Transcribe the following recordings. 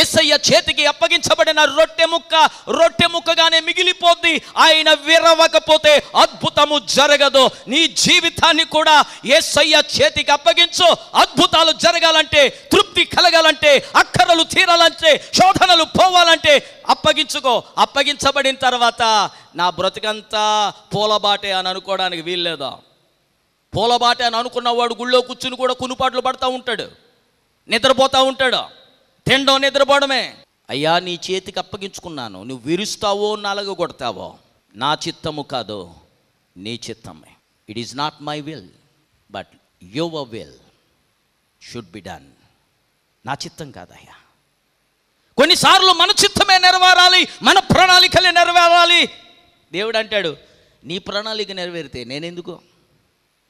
ఏసయ్య చేతికి అప్పగించబడిన రొట్టె ముక్క రొట్టె ముక్కగానే మిగిలిపోద్ది ఆయన విరవకపోతే అద్భుతము జరగదు నీ జీవితాన్ని కూడా ఏసయ్య చేతికి అప్పగించు అద్భుతాలు జరగాలంటే తృప్తి కలగాలంటే అక్కరలు తీరాలంటే శోధనలు పోవాలంటే అప్పగించుకో అప్పగించబడిన తర్వాత నా బ్రతికంతా పూలబాటే అని అనుకోవడానికి వీల్లేదా పూలబాటే అని అనుకున్నవాడు గుళ్ళో కూర్చుని కూడా కునుపాట్లు పడతా ఉంటాడు నిద్రపోతూ ఉంటాడు తినడం నిద్రపోవడమే అయ్యా నీ చేతికి అప్పగించుకున్నాను నువ్వు విరుస్తావో నలగ కొడతావో నా చిత్తము కాదు నీ చిత్తమే it is not my will but your will should be done నా చిత్తం కాదయ్యా కొన్నిసార్లు మన చిత్తమే నెరవేరాలి మన ప్రణాళికలే నెరవేరాలి దేవుడు అంటాడు నీ ప్రణాళిక నెరవేరితే నేనెందుకు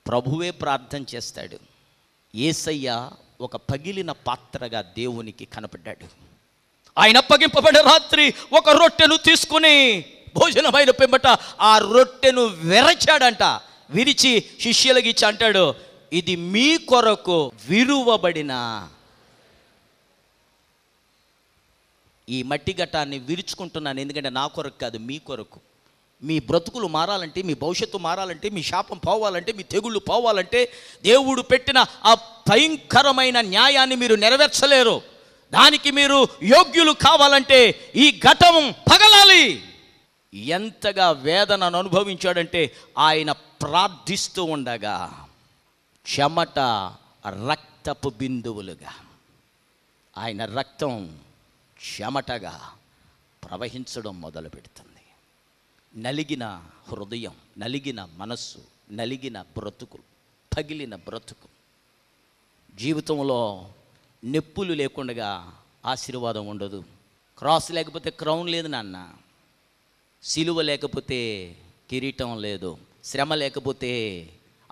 ప్రభువే ప్రార్థన చేస్తాడు ఏసయ్యా ఒక పగిలిన పాత్రగా దేవునికి కనపడ్డాడు ఆయన అప్పగింపబడిన రాత్రి ఒక రొట్టెను తీసుకుని భోజనమైన పెంబట ఆ రొట్టెను విరచాడంట విరిచి శిష్యులకి ఇచ్చి అంటాడు ఇది మీ కొరకు విరువబడిన ఈ మట్టి ఘటాన్ని విరుచుకుంటున్నాను ఎందుకంటే నా కొరకు కాదు మీ కొరకు మీ బ్రతుకులు మారాలంటే మీ భవిష్యత్తు మారాలంటే మీ శాపం పోవాలంటే మీ తెగుళ్ళు పోవాలంటే దేవుడు పెట్టిన ఆ భయంకరమైన న్యాయాన్ని మీరు నెరవేర్చలేరు దానికి మీరు యోగ్యులు కావాలంటే ఈ ఘటం పగలాలి ఎంతగా వేదనను అనుభవించాడంటే ఆయన ప్రార్థిస్తూ ఉండగా చెమట రక్తపు బిందువులుగా ఆయన రక్తం చెమటగా ప్రవహించడం మొదలు పెడుతుంది నలిగిన హృదయం నలిగిన మనస్సు నలిగిన బ్రతుకులు పగిలిన బ్రతుకు జీవితంలో నెప్పులు లేకుండా ఆశీర్వాదం ఉండదు క్రాస్ లేకపోతే క్రౌన్ లేదు నాన్న సిలువ లేకపోతే కిరీటం లేదు శ్రమ లేకపోతే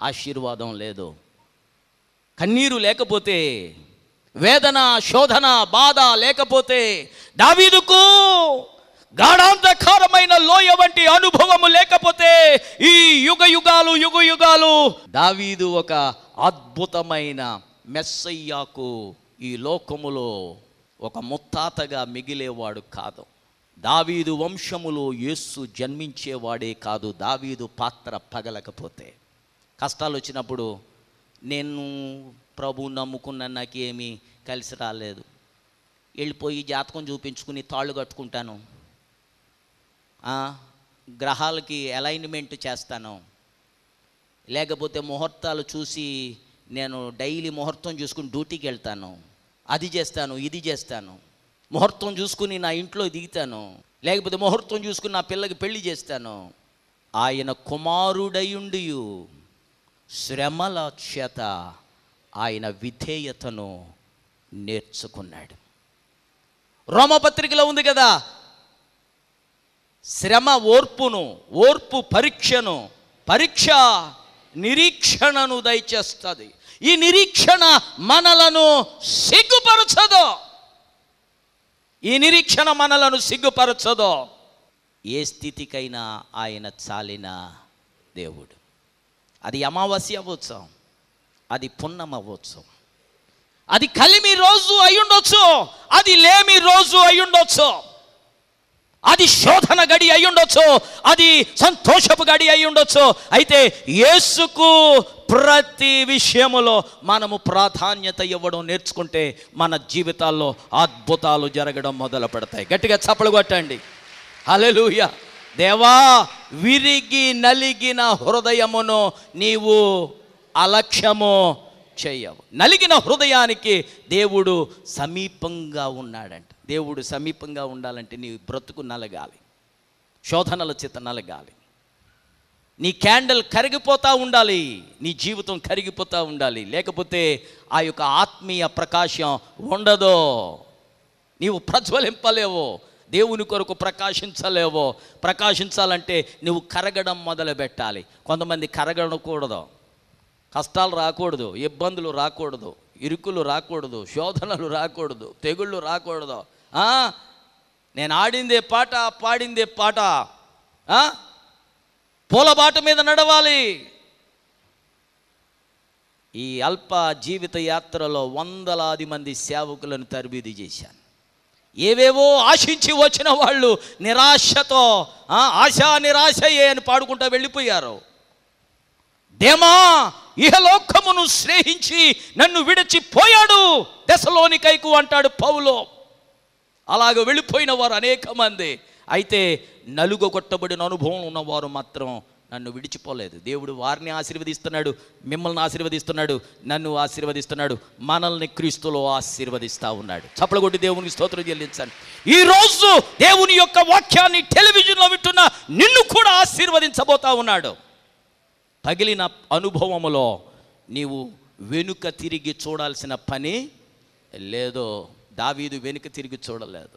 ఆశీర్వాదం లేదు కన్నీరు లేకపోతే వేదన శోధన బాధ లేకపోతే దావీదుకు గాఢాంధకారమైన లోయ వంటి అనుభవము లేకపోతే ఈ యుగ యుగాలు యుగ యుగాలు దావీదు ఒక అద్భుతమైన మెస్సయ్యాకు ఈ లోకములో ఒక ముత్తాతగా మిగిలేవాడు కాదు దావీదు వంశములో యేస్సు జన్మించేవాడే కాదు దావీదు పాత్ర పగలకపోతే కష్టాలు వచ్చినప్పుడు నేను ప్రభు నమ్ముకున్న నాకేమీ కలిసి రాలేదు వెళ్ళిపోయి జాతకం చూపించుకుని తాళ్ళు కట్టుకుంటాను గ్రహాలకి అలైన్మెంట్ చేస్తాను లేకపోతే ముహూర్తాలు చూసి నేను డైలీ ముహూర్తం చూసుకుని డ్యూటీకి వెళ్తాను అది చేస్తాను ఇది చేస్తాను ముహూర్తం చూసుకుని నా ఇంట్లో దిగుతాను లేకపోతే ముహూర్తం చూసుకుని నా పిల్లకి పెళ్లి చేస్తాను ఆయన కుమారుడయుండి శ్రమల చేత ఆయన విధేయతను నేర్చుకున్నాడు రోమపత్రికలో ఉంది కదా శ్రమ ఓర్పును ఓర్పు పరీక్షను పరీక్ష నిరీక్షణను దయచేస్తుంది ఈ నిరీక్షణ మనలను సిగ్గుపరచదు ఈ నిరీక్షణ మనలను సిగ్గుపరచదు ఏ స్థితికైనా ఆయన చాలిన దేవుడు అది అమావాస్య అవ్వచ్చు అది పున్నం అది కలిమి రోజు అయ్యుండొచ్చు అది లేమి రోజు అయ్యుండొచ్చు అది శోధన గడి అయ్యుండొచ్చు అది సంతోషపు గడి అయ్యుండొచ్చు అయితే యేసుకు ప్రతి విషయములో మనము ప్రాధాన్యత ఇవ్వడం నేర్చుకుంటే మన జీవితాల్లో అద్భుతాలు జరగడం మొదలు పెడతాయి గట్టిగా చప్పలు కొట్టండి అలెలుయ దేవా విరిగి నలిగిన హృదయమును నీవు అలక్ష్యము చేయవు నలిగిన హృదయానికి దేవుడు సమీపంగా ఉన్నాడంట దేవుడు సమీపంగా ఉండాలంటే నీ బ్రతుకు నలగాలి శోధనల చేత నలగాలి నీ క్యాండిల్ కరిగిపోతూ ఉండాలి నీ జీవితం కరిగిపోతూ ఉండాలి లేకపోతే ఆ యొక్క ఆత్మీయ ప్రకాశం ఉండదు నీవు ప్రజ్వలింపలేవు దేవుని కొరకు ప్రకాశించలేవో ప్రకాశించాలంటే నువ్వు కరగడం మొదలుపెట్టాలి కొంతమంది కరగడకూడదు కష్టాలు రాకూడదు ఇబ్బందులు రాకూడదు ఇరుకులు రాకూడదు శోధనలు రాకూడదు తెగుళ్ళు రాకూడదు నేను ఆడిందే పాట పాడిందే పాట పూలబాటు మీద నడవాలి ఈ అల్ప జీవిత యాత్రలో వందలాది మంది సేవకులను తరబీదు చేశాను ఏవేవో ఆశించి వచ్చిన వాళ్ళు నిరాశతో ఆశా నిరాశయే అని పాడుకుంటూ వెళ్ళిపోయారు దేమా ఇహలోకమును స్నేహించి నన్ను విడిచిపోయాడు దశలోనికైకు అంటాడు పౌలో అలాగ వెళ్ళిపోయిన వారు అనేక మంది అయితే కొట్టబడిన అనుభవం ఉన్నవారు మాత్రం నన్ను విడిచిపోలేదు దేవుడు వారిని ఆశీర్వదిస్తున్నాడు మిమ్మల్ని ఆశీర్వదిస్తున్నాడు నన్ను ఆశీర్వదిస్తున్నాడు మనల్ని క్రీస్తులో ఆశీర్వదిస్తూ ఉన్నాడు చప్పలగొట్టి దేవునికి స్తోత్రం చెల్లించాను ఈరోజు దేవుని యొక్క వాక్యాన్ని టెలివిజన్లో వింటున్న నిన్ను కూడా ఆశీర్వదించబోతా ఉన్నాడు పగిలిన అనుభవములో నీవు వెనుక తిరిగి చూడాల్సిన పని లేదో దావీదు వెనుక తిరిగి చూడలేదు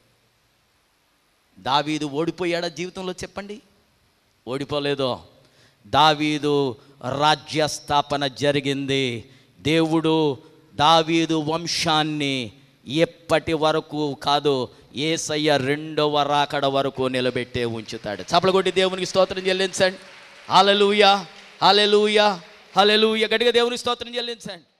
దావీదు ఓడిపోయాడా జీవితంలో చెప్పండి ఓడిపోలేదో దావీదు రాజ్యస్థాపన జరిగింది దేవుడు దావీదు వంశాన్ని ఎప్పటి వరకు కాదు ఏసయ్య రెండవ రాకడ వరకు నిలబెట్టే ఉంచుతాడు చప్పలగొట్టి దేవునికి స్తోత్రం చెల్లించండి హలలుయ హలలుయ హలలుయ గట్టిగా దేవునికి స్తోత్రం చెల్లించండి